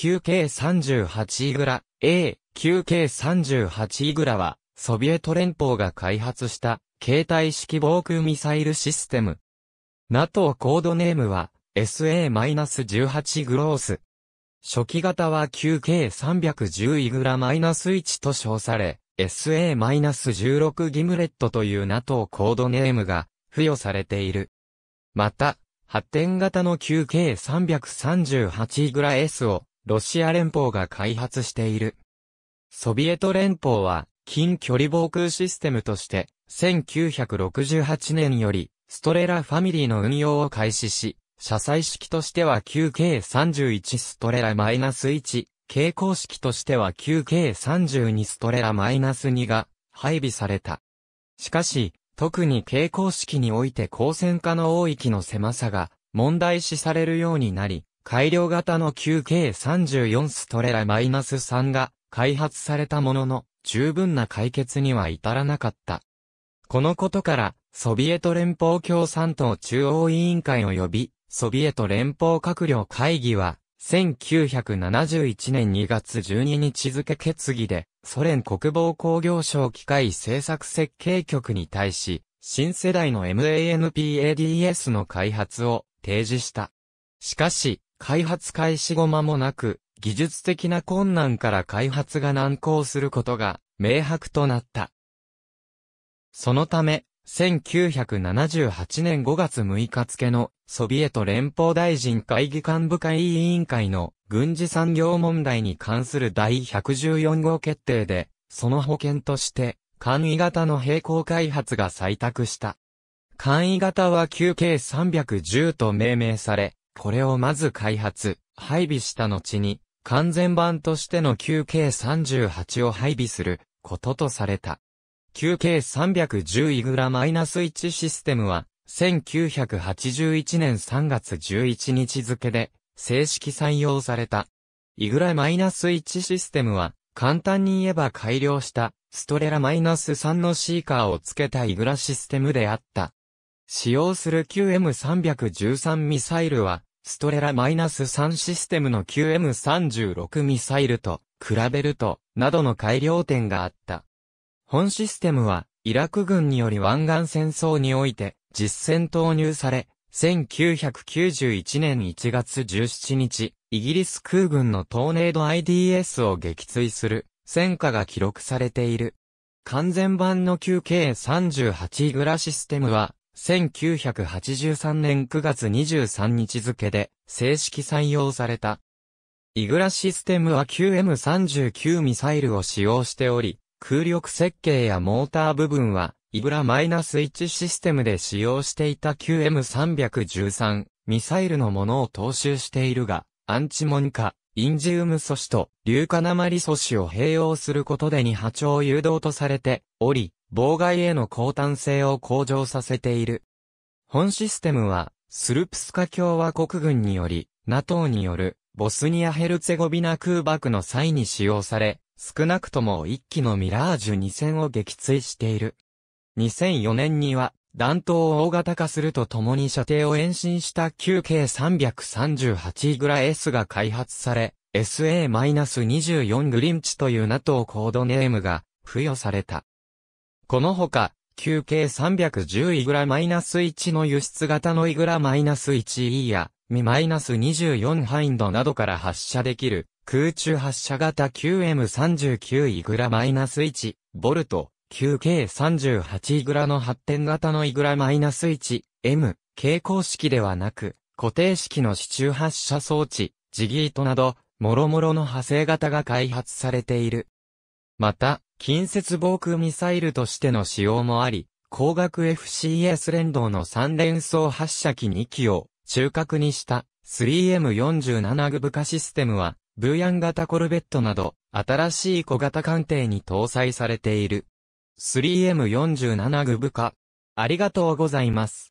9K38 イグラ A、9K38 イグラは、ソビエト連邦が開発した、携帯式防空ミサイルシステム。NATO コードネームは、SA-18 グロース。初期型は 9K310 イグラ -1 と称され、SA-16 ギムレットという NATO コードネームが付与されている。また、発展型の 9K338 イグラ S をロシア連邦が開発している。ソビエト連邦は、近距離防空システムとして、1968年より、ストレラファミリーの運用を開始し、車載式としては 9K31 ストレラマイナス -1、蛍光式としては 9K32 ストレラマイナス -2 が配備された。しかし、特に蛍光式において光線化の多い機の狭さが問題視されるようになり、改良型の 9K34 ストレラ -3 が開発されたものの、十分な解決には至らなかった。このことから、ソビエト連邦共産党中央委員会及び、ソビエト連邦閣僚会議は、1971年2月12日付決議で、ソ連国防工業省機械政策設計局に対し、新世代の MANPADS の開発を提示した。しかし、開発開始後間もなく、技術的な困難から開発が難航することが明白となった。そのため、1978年5月6日付のソビエト連邦大臣会議幹部会委員会の軍事産業問題に関する第114号決定で、その保険として、簡易型の並行開発が採択した。簡易型は q k 3 1 0と命名され、これをまず開発、配備した後に、完全版としての 9K38 を配備することとされた。9K310 イグラマイナス -1 システムは、1981年3月11日付で正式採用された。イグラマイナス -1 システムは、簡単に言えば改良したストレラマイナス -3 のシーカーを付けたイグラシステムであった。使用する QM313 ミサイルは、ストレラ -3 システムの QM36 ミサイルと比べると、などの改良点があった。本システムは、イラク軍により湾岸戦争において実戦投入され、1991年1月17日、イギリス空軍のトーネード IDS を撃墜する戦果が記録されている。完全版の 9K38 グラシステムは、1983年9月23日付で正式採用された。イグラシステムは QM39 ミサイルを使用しており、空力設計やモーター部分は、イグラマイナス -1 システムで使用していた QM313 ミサイルのものを踏襲しているが、アンチモニカ、インジウム素子と硫化鉛素子を併用することで2波長誘導とされており、妨害への抗炭性を向上させている。本システムは、スルプスカ共和国軍により、NATO による、ボスニア・ヘルツェゴビナ空爆の際に使用され、少なくとも1機のミラージュ2戦を撃墜している。2004年には、弾頭を大型化するとともに射程を延伸した 9K338 グラ S が開発され、SA-24 グリンチという NATO コードネームが付与された。このほか、球形310イグラマイナス -1 の輸出型のイグラマイナス -1E や、ミ -24 ハインドなどから発射できる、空中発射型 QM39 イグラマイナス -1、ボルト、9K38 イグラの発展型のイグラマイナス -1、M、傾向式ではなく、固定式の支柱発射装置、ジギートなど、諸々の派生型が開発されている。また、近接防空ミサイルとしての使用もあり、光学 FCS 連動の3連装発射機2機を中核にした 3M47 グブカシステムは、ブーヤン型コルベットなど、新しい小型艦艇に搭載されている。3M47 グブカ。ありがとうございます。